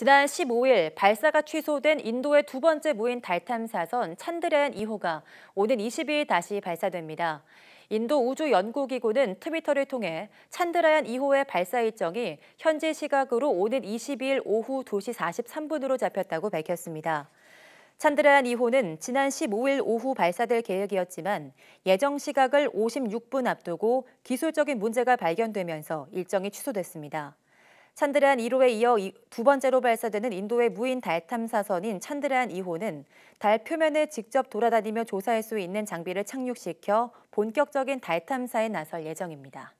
지난 15일 발사가 취소된 인도의 두 번째 무인 달 탐사선 찬드레안 2호가 오는 2 0일 다시 발사됩니다. 인도 우주연구기구는 트위터를 통해 찬드라얀 2호의 발사 일정이 현재 시각으로 오는 22일 오후 2시 43분으로 잡혔다고 밝혔습니다. 찬드라얀 2호는 지난 15일 오후 발사될 계획이었지만 예정 시각을 56분 앞두고 기술적인 문제가 발견되면서 일정이 취소됐습니다. 찬드레안 1호에 이어 두 번째로 발사되는 인도의 무인 달 탐사선인 찬드레안 2호는 달 표면을 직접 돌아다니며 조사할 수 있는 장비를 착륙시켜 본격적인 달 탐사에 나설 예정입니다.